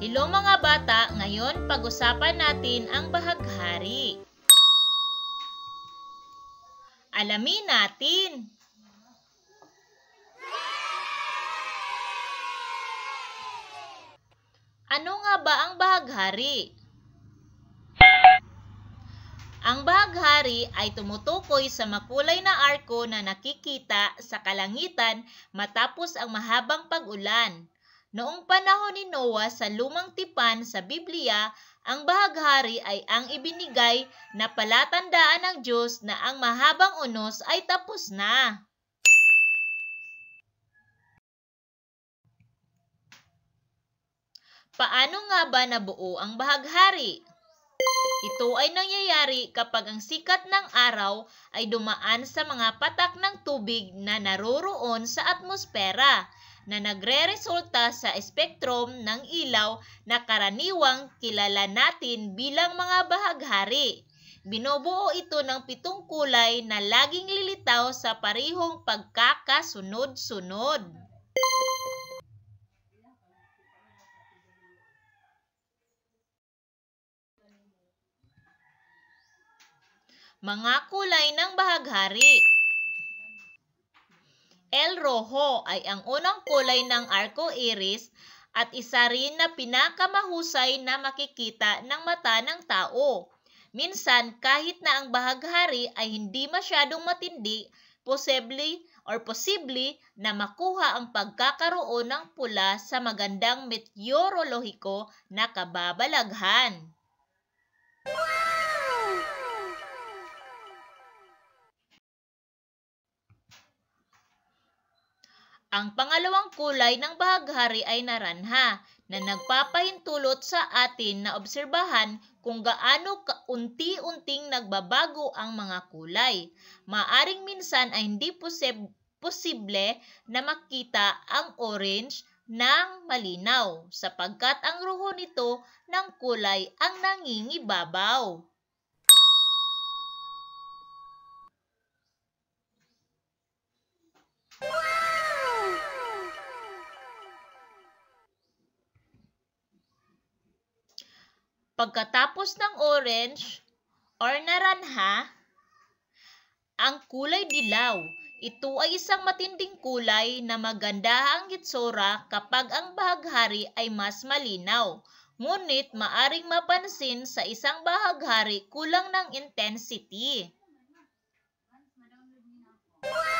Hello mga bata, ngayon pag-usapan natin ang bahaghari. Alamin natin. Ano nga ba ang bahaghari? Ang bahaghari ay tumutukoy sa makulay na arko na nakikita sa kalangitan matapos ang mahabang pag-ulan Noong panahon ni Noah sa lumang tipan sa Biblia, ang bahaghari ay ang ibinigay na palatandaan ng Diyos na ang mahabang unos ay tapos na. Paano nga ba nabuo ang bahaghari? Ito ay nangyayari kapag ang sikat ng araw ay dumaan sa mga patak ng tubig na naroroon sa atmosfera na nagreresulta sa spektrum ng ilaw na karaniwang kilala natin bilang mga bahaghari. Binubuo ito ng pitong kulay na laging lilitaw sa parihong pagkakasunod-sunod. Mga kulay ng bahaghari El rojo ay ang unang kulay ng arco-iris at isa rin na pinakamahusay na makikita ng mata ng tao. Minsan, kahit na ang bahaghari ay hindi masyadong matindi, possibly or posible na makuha ang pagkakaroon ng pula sa magandang meteorolohiko na kababalaghan. Wow! Ang pangalawang kulay ng bahaghari ay naranha na nagpapahintulot sa atin na obserbahan kung gaano kaunti-unting nagbabago ang mga kulay. Maaring minsan ay hindi posib- posible na makita ang orange ng malinaw sapagkat ang ruho nito ng kulay ang nangingibabaw. Pagkatapos ng orange or naranha, ang kulay dilaw. Ito ay isang matinding kulay na maganda ang itsura kapag ang bahaghari ay mas malinaw. Ngunit maaring mapansin sa isang bahaghari kulang ng intensity. Wow!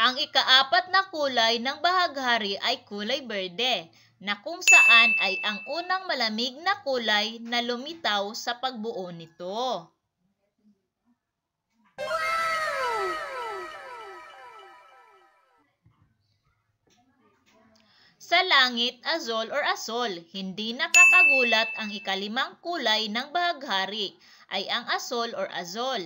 Ang ikaapat na kulay ng bahaghari ay kulay berde, na kung saan ay ang unang malamig na kulay na lumitaw sa pagbuo nito. Sa langit, azol or asol, hindi nakakagulat ang ikalimang kulay ng bahaghari ay ang asol or azol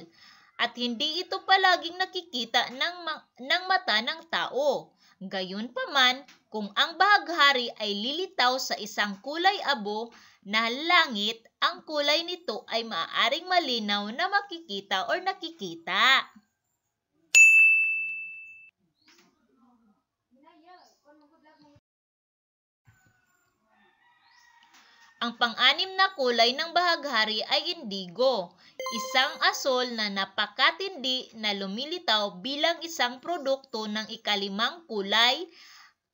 at hindi ito palaging nakikita ng, ma- ng mata ng tao. Gayunpaman, kung ang bahaghari ay lilitaw sa isang kulay abo na langit, ang kulay nito ay maaaring malinaw na makikita or nakikita. Ang pang-anim na kulay ng bahaghari ay indigo, isang asol na napakatindi na lumilitaw bilang isang produkto ng ikalimang kulay,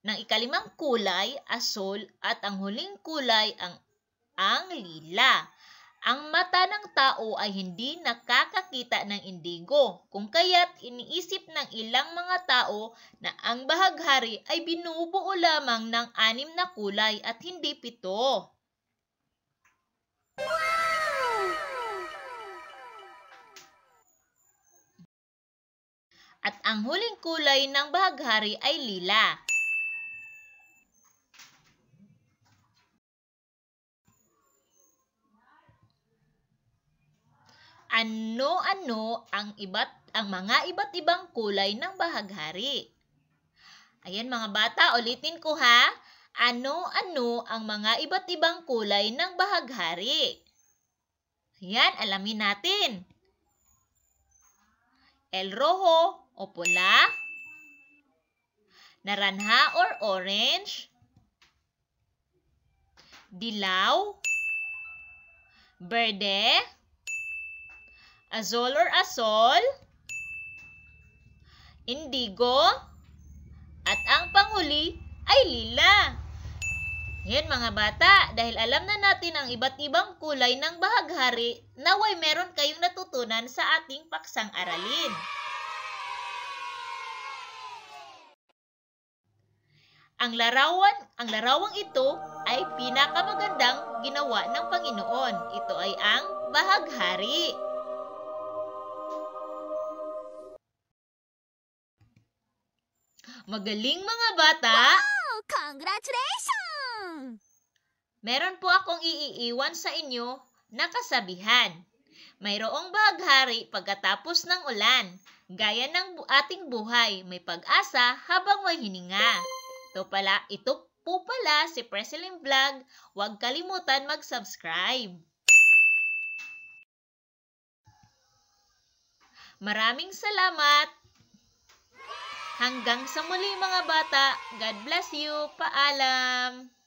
ng ikalimang kulay, asol, at ang huling kulay ang, ang lila. Ang mata ng tao ay hindi nakakakita ng indigo, kung kaya't iniisip ng ilang mga tao na ang bahaghari ay binubuo lamang ng anim na kulay at hindi pito. At ang huling kulay ng bahaghari ay lila. Ano-ano ang iba't ang mga iba't ibang kulay ng bahaghari? Ayan mga bata, ulitin ko ha ano-ano ang mga iba't ibang kulay ng bahaghari. Ayan, alamin natin. El rojo o pula. Naranha or orange. Dilaw. Verde. Azul or asol. Indigo. At ang panghuli ay lila. Yun mga bata, dahil alam na natin ang iba't ibang kulay ng bahaghari, naway meron kayong natutunan sa ating paksang aralin. Ang larawan, ang larawang ito ay pinakamagandang ginawa ng Panginoon. Ito ay ang bahaghari. Magaling mga bata! Wow! Congratulations! Meron po akong iiiwan sa inyo na kasabihan. Mayroong baghari pagkatapos ng ulan, gaya ng ating buhay, may pag-asa habang may hininga. Ito pala, ito po pala si Preseling Vlog. Huwag kalimutan mag-subscribe. Maraming salamat! Hanggang sa muli mga bata, God bless you, paalam!